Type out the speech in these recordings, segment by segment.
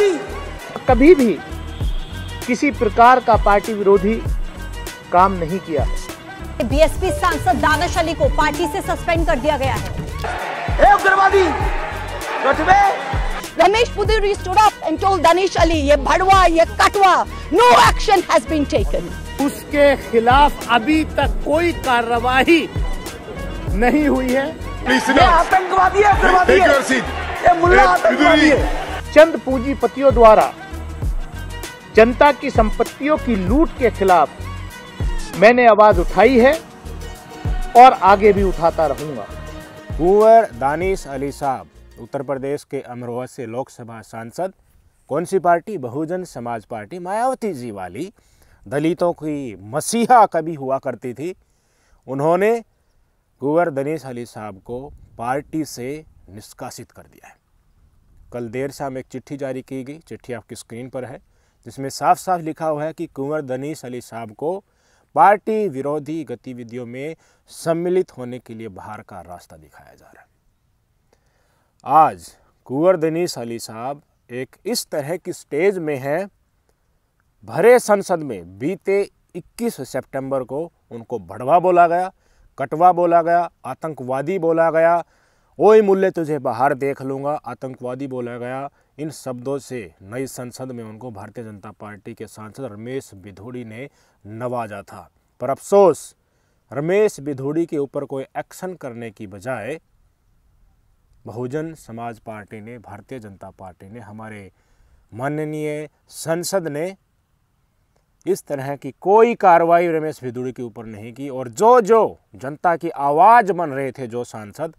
भी कभी भी किसी प्रकार का पार्टी विरोधी काम नहीं किया बीएसपी सांसद दानश अली को पार्टी से सस्पेंड कर दिया गया है उग्रवादी Ramesh पुदूरी stood up and told Danish Ali, ये भड़वा ये कटवा no action has been taken उसके खिलाफ अभी तक कोई कार्रवाई नहीं हुई है आतंकवादी है, आतंकवादी है। ये मुल्ला आतंकवादी है चंद पूंजीपतियों द्वारा जनता की संपत्तियों की लूट के खिलाफ मैंने आवाज उठाई है और आगे भी उठाता रहूंगा कुंवर दानिश अली साहब उत्तर प्रदेश के अमरोहा से लोकसभा सांसद कौन सी पार्टी बहुजन समाज पार्टी मायावती जी वाली दलितों की मसीहा कभी हुआ करती थी उन्होंने कुंवर दनेश अली साहब को पार्टी से निष्कासित कर दिया है कल देर शाम एक चिट्ठी जारी की गई चिट्ठी आपकी स्क्रीन पर है जिसमें साफ साफ लिखा हुआ है कि कुंवर दनीस अली साहब को पार्टी विरोधी गतिविधियों में सम्मिलित होने के लिए बाहर का रास्ता दिखाया जा रहा है आज कुंवर दनीस अली साहब एक इस तरह की स्टेज में है भरे संसद में बीते 21 सितंबर को उनको भड़वा बोला गया कटवा बोला गया आतंकवादी बोला गया ओए मूल्य तुझे बाहर देख लूँगा आतंकवादी बोला गया इन शब्दों से नई संसद में उनको भारतीय जनता पार्टी के सांसद रमेश बिधोड़ी ने नवाजा था पर अफसोस रमेश बिधोड़ी के ऊपर कोई एक्शन करने की बजाय बहुजन समाज पार्टी ने भारतीय जनता पार्टी ने हमारे माननीय संसद ने इस तरह की कोई कार्रवाई रमेश भिदुड़ी के ऊपर नहीं की और जो जो जनता की आवाज़ बन रहे थे जो सांसद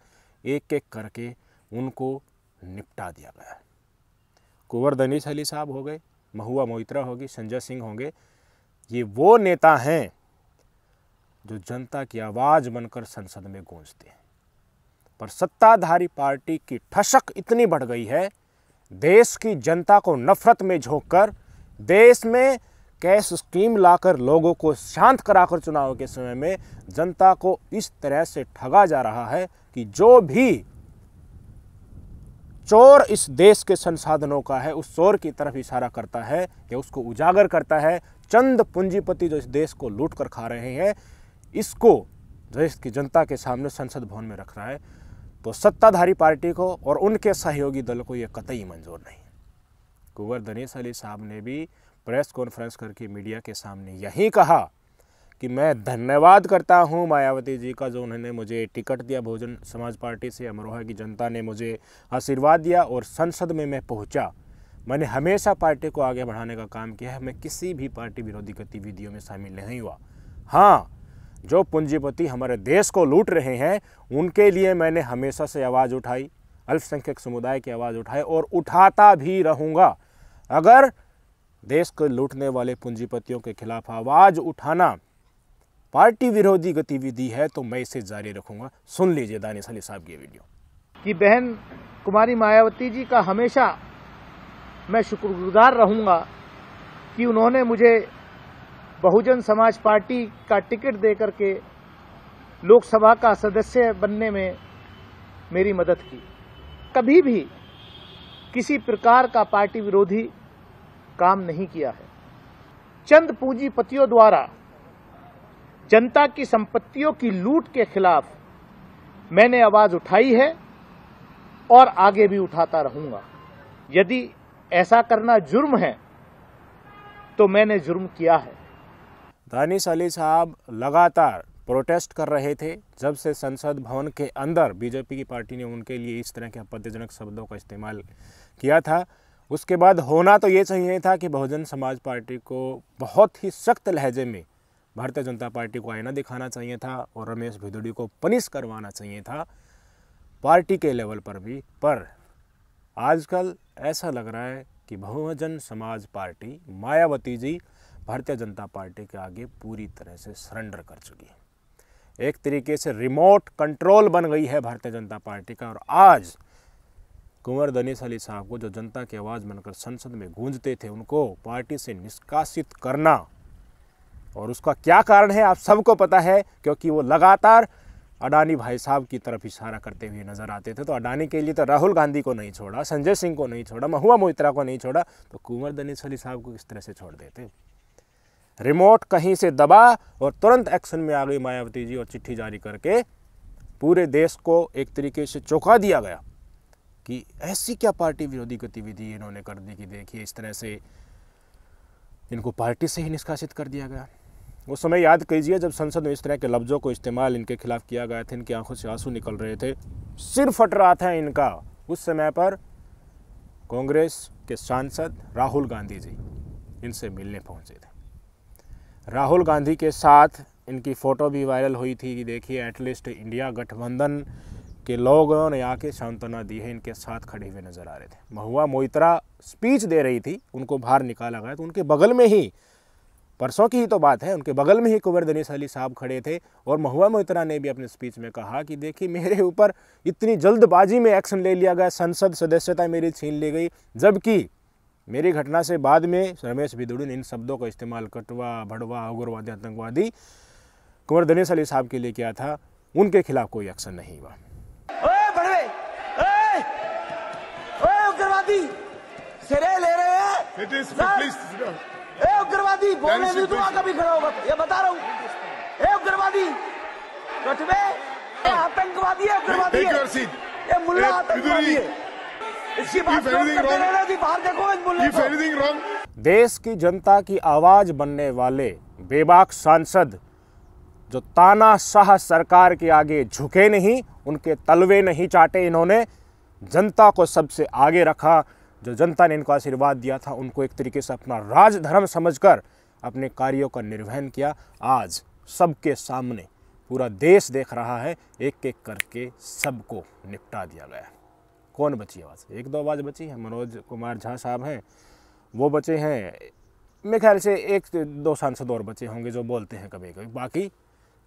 एक एक करके उनको निपटा दिया गया कुंवर दनीश अली साहब हो गए महुआ मोहित्रा होगी संजय सिंह होंगे ये वो नेता हैं जो जनता की आवाज़ बनकर संसद में गूंजते हैं पर सत्ताधारी पार्टी की ठसक इतनी बढ़ गई है देश की जनता को नफरत में झोंककर देश में कैश स्कीम लाकर लोगों को शांत कराकर चुनाव के समय में जनता को इस तरह से ठगा जा रहा है कि जो भी चोर इस देश के संसाधनों का है उस चोर की तरफ इशारा करता है या उसको उजागर करता है चंद पूंजीपति जो इस देश को लूट कर खा रहे हैं इसको देश की जनता के सामने संसद भवन में रख रहा है तो सत्ताधारी पार्टी को और उनके सहयोगी दल को यह कतई मंजूर नहीं कुंवर दनेश अली साहब ने भी प्रेस कॉन्फ्रेंस करके मीडिया के सामने यही कहा कि मैं धन्यवाद करता हूं मायावती जी का जो उन्होंने मुझे टिकट दिया बहुजन समाज पार्टी से अमरोहा की जनता ने मुझे आशीर्वाद दिया और संसद में मैं पहुंचा मैंने हमेशा पार्टी को आगे बढ़ाने का काम किया है मैं किसी भी पार्टी विरोधी गतिविधियों में शामिल नहीं हुआ हाँ जो पूंजीपति हमारे देश को लूट रहे हैं उनके लिए मैंने हमेशा से आवाज़ उठाई अल्पसंख्यक समुदाय की आवाज़ उठाई और उठाता भी रहूँगा अगर देश को लूटने वाले पूंजीपतियों के खिलाफ आवाज़ उठाना पार्टी विरोधी गतिविधि है तो मैं इसे जारी रखूंगा सुन लीजिए दानिश अली साहब की वीडियो कि बहन कुमारी मायावती जी का हमेशा मैं शुक्रगुजार रहूंगा कि उन्होंने मुझे बहुजन समाज पार्टी का टिकट दे करके लोकसभा का सदस्य बनने में मेरी मदद की कभी भी किसी प्रकार का पार्टी विरोधी काम नहीं किया है चंद पूंजीपतियों द्वारा जनता की संपत्तियों की लूट के खिलाफ मैंने आवाज उठाई है और आगे भी उठाता रहूंगा यदि ऐसा करना जुर्म है तो मैंने जुर्म किया है दानिश अली साहब लगातार प्रोटेस्ट कर रहे थे जब से संसद भवन के अंदर बीजेपी की पार्टी ने उनके लिए इस तरह के आपत्तिजनक शब्दों का इस्तेमाल किया था उसके बाद होना तो ये चाहिए था कि बहुजन समाज पार्टी को बहुत ही सख्त लहजे में भारतीय जनता पार्टी को आईना दिखाना चाहिए था और रमेश भिदुड़ी को पनिश करवाना चाहिए था पार्टी के लेवल पर भी पर आजकल ऐसा लग रहा है कि बहुजन समाज पार्टी मायावती जी भारतीय जनता पार्टी के आगे पूरी तरह से सरेंडर कर चुकी है एक तरीके से रिमोट कंट्रोल बन गई है भारतीय जनता पार्टी का और आज कुंवर दनीस अली साहब को जो जनता की आवाज़ बनकर संसद में गूंजते थे उनको पार्टी से निष्कासित करना और उसका क्या कारण है आप सबको पता है क्योंकि वो लगातार अडानी भाई साहब की तरफ इशारा करते हुए नज़र आते थे तो अडानी के लिए तो राहुल गांधी को नहीं छोड़ा संजय सिंह को नहीं छोड़ा महुआ मोहित्रा को नहीं छोड़ा तो कुंवर दनेश्वरी साहब को किस तरह से छोड़ देते रिमोट कहीं से दबा और तुरंत एक्शन में आ गई मायावती जी और चिट्ठी जारी करके पूरे देश को एक तरीके से चौंका दिया गया कि ऐसी क्या पार्टी विरोधी गतिविधि इन्होंने कर दी कि देखिए इस तरह से इनको पार्टी से ही निष्कासित कर दिया गया उस समय याद कीजिए जब संसद में इस तरह के लफ्ज़ों को इस्तेमाल इनके खिलाफ किया गया था इनकी आंखों से आंसू निकल रहे थे सिर फट रहा था इनका उस समय पर कांग्रेस के सांसद राहुल गांधी जी इनसे मिलने पहुंचे थे राहुल गांधी के साथ इनकी फ़ोटो भी वायरल हुई थी कि देखिए एटलीस्ट इंडिया गठबंधन के लोगों ने आके सांत्वना दी है इनके साथ खड़े हुए नज़र आ रहे थे महुआ मोइत्रा स्पीच दे रही थी उनको बाहर निकाला गया तो उनके बगल में ही परसों की ही तो बात है उनके बगल में ही कुंवर दनीस अली साहब खड़े थे और महुआ मोहित्रा ने भी अपने स्पीच में कहा कि देखिए मेरे ऊपर इतनी जल्दबाजी में एक्शन ले लिया गया संसद सदस्यता मेरी छीन ली गई जबकि मेरी घटना से बाद में रमेश भिदुड़ी ने इन शब्दों का इस्तेमाल कटवा भड़वा उग्रवादी आतंकवादी कुंवर दनीस अली साहब के लिए किया था उनके खिलाफ कोई एक्शन नहीं हुआ उग्रवादी ले रहे हैं उग्रवादी बोलने भी दुआ का भी खड़ा होगा ये बता रहा हूँ ये उग्रवादी कटवे आतंकवादी है उग्रवादी है ये मुल्ला आतंकवादी है इसकी बात करते रहना जी बाहर देखो इस मुल्ले को देश की जनता की आवाज बनने वाले बेबाक सांसद जो ताना शाह सरकार के आगे झुके नहीं उनके तलवे नहीं चाटे इन्होंने जनता को सबसे आगे रखा जो जनता ने इनको आशीर्वाद दिया था उनको एक तरीके से अपना राजधर्म समझकर अपने कार्यों का निर्वहन किया आज सबके सामने पूरा देश देख रहा है एक एक करके सबको निपटा दिया गया कौन बची आवाज़ एक दो आवाज़ बची है मनोज कुमार झा साहब हैं वो बचे हैं मेरे ख्याल से एक दो सांसद और बचे होंगे जो बोलते हैं कभी कभी बाकी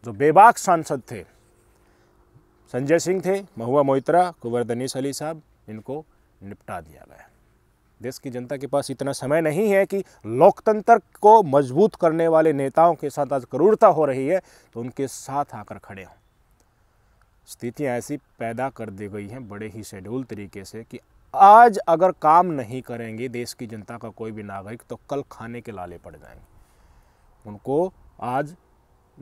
जो बेबाक सांसद थे संजय सिंह थे महुआ मोहित्रा कुंवर दनीस अली साहब इनको निपटा दिया गया देश की जनता के पास इतना समय नहीं है कि लोकतंत्र को मजबूत करने वाले नेताओं के साथ आज क्रूरता हो रही है तो उनके साथ आकर खड़े हों स्थितियाँ ऐसी पैदा कर दी गई हैं बड़े ही शेड्यूल तरीके से कि आज अगर काम नहीं करेंगे देश की जनता का कोई भी नागरिक तो कल खाने के लाले पड़ जाएंगे उनको आज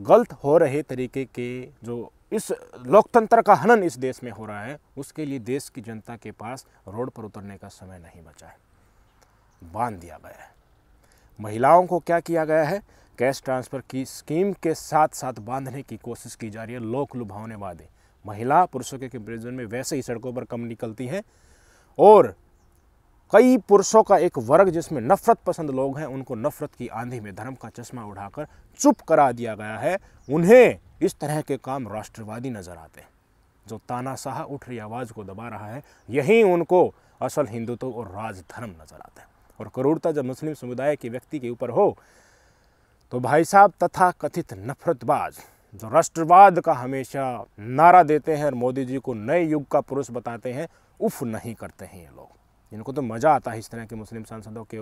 गलत हो रहे तरीके के जो इस लोकतंत्र का हनन इस देश में हो रहा है उसके लिए देश की जनता के पास रोड पर उतरने का समय नहीं बचा है बांध दिया गया है महिलाओं को क्या किया गया है कैश ट्रांसफ़र की स्कीम के साथ साथ बांधने की कोशिश की जा रही है लोक लुभावने वादे महिला पुरुषों के कंपेरिजन में वैसे ही सड़कों पर कम निकलती है और कई पुरुषों का एक वर्ग जिसमें नफरत पसंद लोग हैं उनको नफरत की आंधी में धर्म का चश्मा उठाकर चुप करा दिया गया है उन्हें इस तरह के काम राष्ट्रवादी नज़र आते हैं जो तानाशाह उठ रही आवाज़ को दबा रहा है यही उनको असल हिंदुत्व और राजधर्म नज़र आता है और करूरता जब मुस्लिम समुदाय के व्यक्ति के ऊपर हो तो भाई साहब तथा कथित नफरतबाज जो राष्ट्रवाद का हमेशा नारा देते हैं और मोदी जी को नए युग का पुरुष बताते हैं उफ नहीं करते हैं ये लोग जिनको तो मज़ा आता है इस तरह के मुस्लिम सांसदों के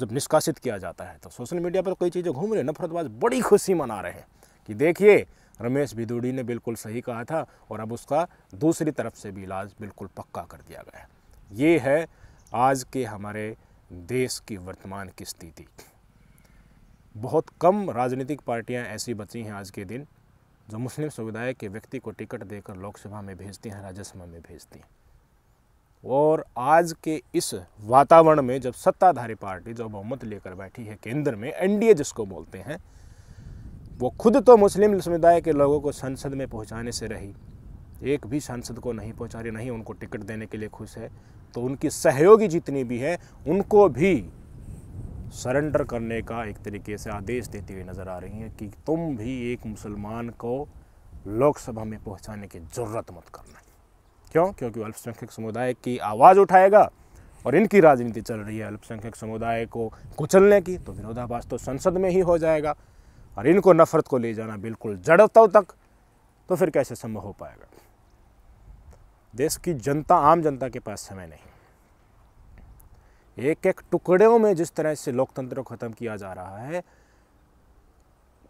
जब निष्कासित किया जाता है तो सोशल मीडिया पर कई चीज़ें घूम रहे हैं नफरतबाज बड़ी खुशी मना रहे हैं कि देखिए रमेश भिदूड़ी ने बिल्कुल सही कहा था और अब उसका दूसरी तरफ से भी इलाज बिल्कुल पक्का कर दिया गया है ये है आज के हमारे देश की वर्तमान की स्थिति बहुत कम राजनीतिक पार्टियां ऐसी बची हैं आज के दिन जो मुस्लिम समुदाय के व्यक्ति को टिकट देकर लोकसभा में भेजती हैं राज्यसभा में भेजती हैं और आज के इस वातावरण में जब सत्ताधारी पार्टी जो बहुमत लेकर बैठी है केंद्र में एनडीए जिसको बोलते हैं वो खुद तो मुस्लिम समुदाय के लोगों को संसद में पहुंचाने से रही एक भी सांसद को नहीं पहुंचा रही नहीं उनको टिकट देने के लिए खुश है तो उनकी सहयोगी जितनी भी है उनको भी सरेंडर करने का एक तरीके से आदेश देती हुई नज़र आ रही है कि तुम भी एक मुसलमान को लोकसभा में पहुंचाने की ज़रूरत मत करना क्यों क्योंकि अल्पसंख्यक समुदाय की आवाज़ उठाएगा और इनकी राजनीति चल रही है अल्पसंख्यक समुदाय को कुचलने की तो विरोधाभास तो संसद में ही हो जाएगा और इनको नफरत को ले जाना बिल्कुल जड़तों तक तो फिर कैसे संभव हो पाएगा देश की जनता आम जनता के पास समय नहीं एक एक टुकड़ों में जिस तरह से लोकतंत्र को ख़त्म किया जा रहा है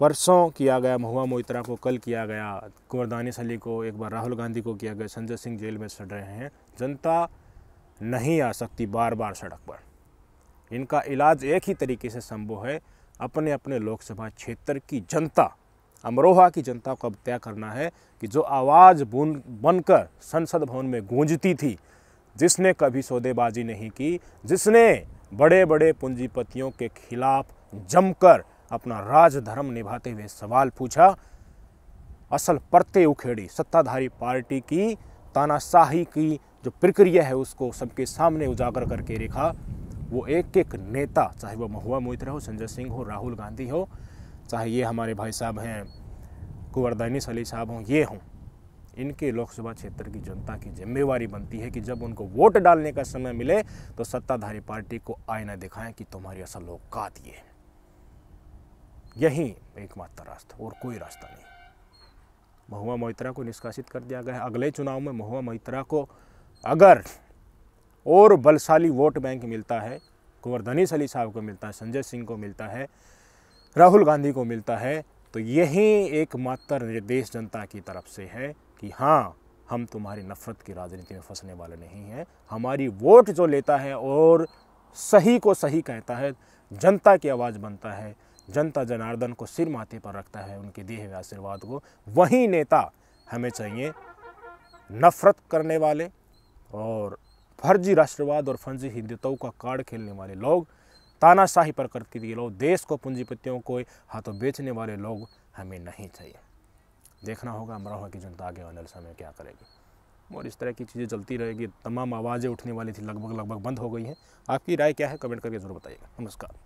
परसों किया गया महुआ मोइत्रा को कल किया गया कुंवर दानिश अली को एक बार राहुल गांधी को किया गया संजय सिंह जेल में सड़ रहे हैं जनता नहीं आ सकती बार बार सड़क पर इनका इलाज एक ही तरीके से संभव है अपने अपने लोकसभा क्षेत्र की जनता अमरोहा की जनता को अब तय करना है कि जो आवाज़ बुन बनकर संसद भवन में गूंजती थी जिसने कभी सौदेबाजी नहीं की जिसने बड़े बड़े पूंजीपतियों के खिलाफ जमकर अपना राजधर्म निभाते हुए सवाल पूछा असल परते उखेड़ी सत्ताधारी पार्टी की तानाशाही की जो प्रक्रिया है उसको सबके सामने उजागर करके रेखा वो एक एक नेता चाहे वो महुआ मोहित्रा हो संजय सिंह हो राहुल गांधी हो चाहे ये हमारे भाई साहब हैं कुंवर दैनिस अली साहब हों ये हों इनके लोकसभा क्षेत्र की जनता की जिम्मेवारी बनती है कि जब उनको वोट डालने का समय मिले तो सत्ताधारी पार्टी को आईना दिखाएं कि तुम्हारी असल औकात दिए है यही एकमात्र रास्ता और कोई रास्ता नहीं महुआ मोहित्रा को निष्कासित कर दिया गया है अगले चुनाव में महुआ मोहित्रा को अगर और बलशाली वोट बैंक मिलता है गोवर्धनी सली साहब को मिलता है संजय सिंह को मिलता है राहुल गांधी को मिलता है तो यही एकमात्र निर्देश जनता की तरफ से है कि हाँ हम तुम्हारी नफरत की राजनीति में फंसने वाले नहीं हैं हमारी वोट जो लेता है और सही को सही कहता है जनता की आवाज़ बनता है जनता जनार्दन को सिर माथे पर रखता है उनके दिए हुए आशीर्वाद को वही नेता हमें चाहिए नफरत करने वाले और फर्जी राष्ट्रवाद और फर्जी हिंदुत्व का कार्ड खेलने वाले लोग तानाशाही पर करती थी लोग देश को पूंजीपतियों को हाथों बेचने वाले लोग हमें नहीं चाहिए देखना होगा अमरोहा की जनता आगे आने वाले समय क्या करेगी और इस तरह की चीज़ें चलती रहेगी तमाम आवाज़ें उठने वाली थी लगभग लगभग बंद हो गई हैं आपकी राय क्या है कमेंट करके ज़रूर बताइएगा नमस्कार